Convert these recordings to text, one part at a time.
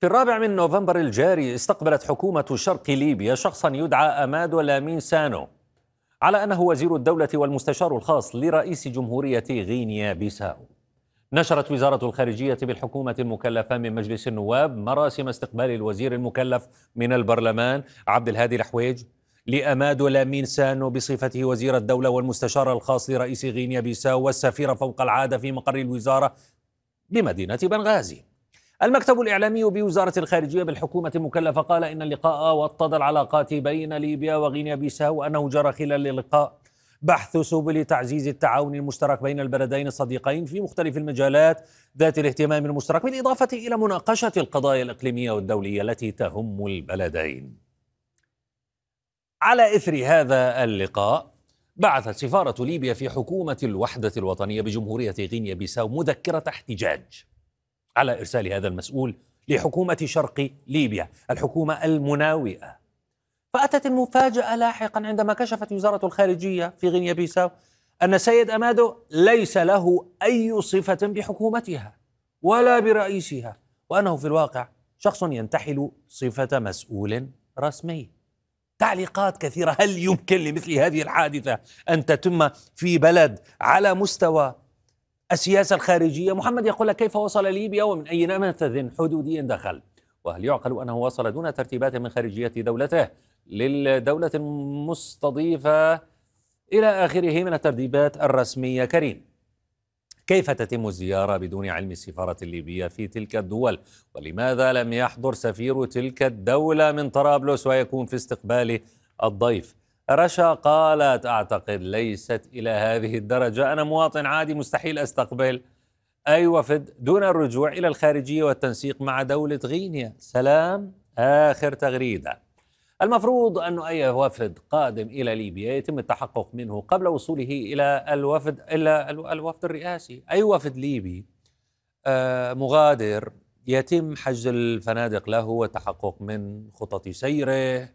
في الرابع من نوفمبر الجاري استقبلت حكومة شرق ليبيا شخصا يدعى أمادو لامين سانو على أنه وزير الدولة والمستشار الخاص لرئيس جمهورية غينيا بيساو نشرت وزارة الخارجية بالحكومة المكلفة من مجلس النواب مراسم استقبال الوزير المكلف من البرلمان عبد الهادي الحويج لأمادو لامين سانو بصفته وزير الدولة والمستشار الخاص لرئيس غينيا بيساو والسفير فوق العادة في مقر الوزارة بمدينة بنغازي المكتب الإعلامي بوزارة الخارجية بالحكومة المكلفة قال إن اللقاء وطد العلاقات بين ليبيا وغينيا بيساو وأنه جرى خلال اللقاء بحث سبل تعزيز التعاون المشترك بين البلدين الصديقين في مختلف المجالات ذات الاهتمام المشترك بالإضافة إلى مناقشة القضايا الإقليمية والدولية التي تهم البلدين على إثر هذا اللقاء بعثت سفارة ليبيا في حكومة الوحدة الوطنية بجمهورية غينيا بيساو مذكرة احتجاج على إرسال هذا المسؤول لحكومة شرق ليبيا الحكومة المناوئة فأتت المفاجأة لاحقا عندما كشفت وزارة الخارجية في غينيا بيساو أن سيد أمادو ليس له أي صفة بحكومتها ولا برئيسها وأنه في الواقع شخص ينتحل صفة مسؤول رسمي تعليقات كثيرة هل يمكن لمثل هذه الحادثة أن تتم في بلد على مستوى السياسة الخارجية محمد يقول لك كيف وصل ليبيا ومن أي نماذج حدودي دخل وهل يعقل أنه وصل دون ترتيبات من خارجية دولته للدولة المستضيفة إلى آخره من الترتيبات الرسمية كريم كيف تتم الزيارة بدون علم السفارة الليبية في تلك الدول ولماذا لم يحضر سفير تلك الدولة من طرابلس ويكون في استقبال الضيف رشا قالت أعتقد ليست إلى هذه الدرجة أنا مواطن عادي مستحيل أستقبل أي أيوة، وفد دون الرجوع إلى الخارجية والتنسيق مع دولة غينيا سلام آخر تغريدة المفروض أن أي وفد قادم إلى ليبيا يتم التحقق منه قبل وصوله إلى الوفد إلى الوفد الرئاسي أي وفد ليبي آه، مغادر يتم حجز الفنادق له والتحقق من خطط سيره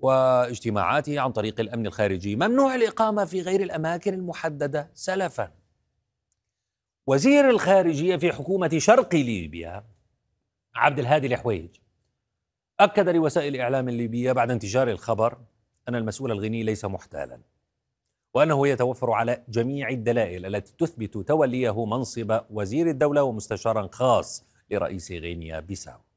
واجتماعاته عن طريق الامن الخارجي ممنوع الاقامه في غير الاماكن المحدده سلفا وزير الخارجيه في حكومه شرق ليبيا عبد الهادي الحويج اكد لوسائل الاعلام الليبيه بعد انتشار الخبر ان المسؤول الغيني ليس محتالا وانه يتوفر على جميع الدلائل التي تثبت توليه منصب وزير الدوله ومستشارا خاص لرئيس غينيا بيساو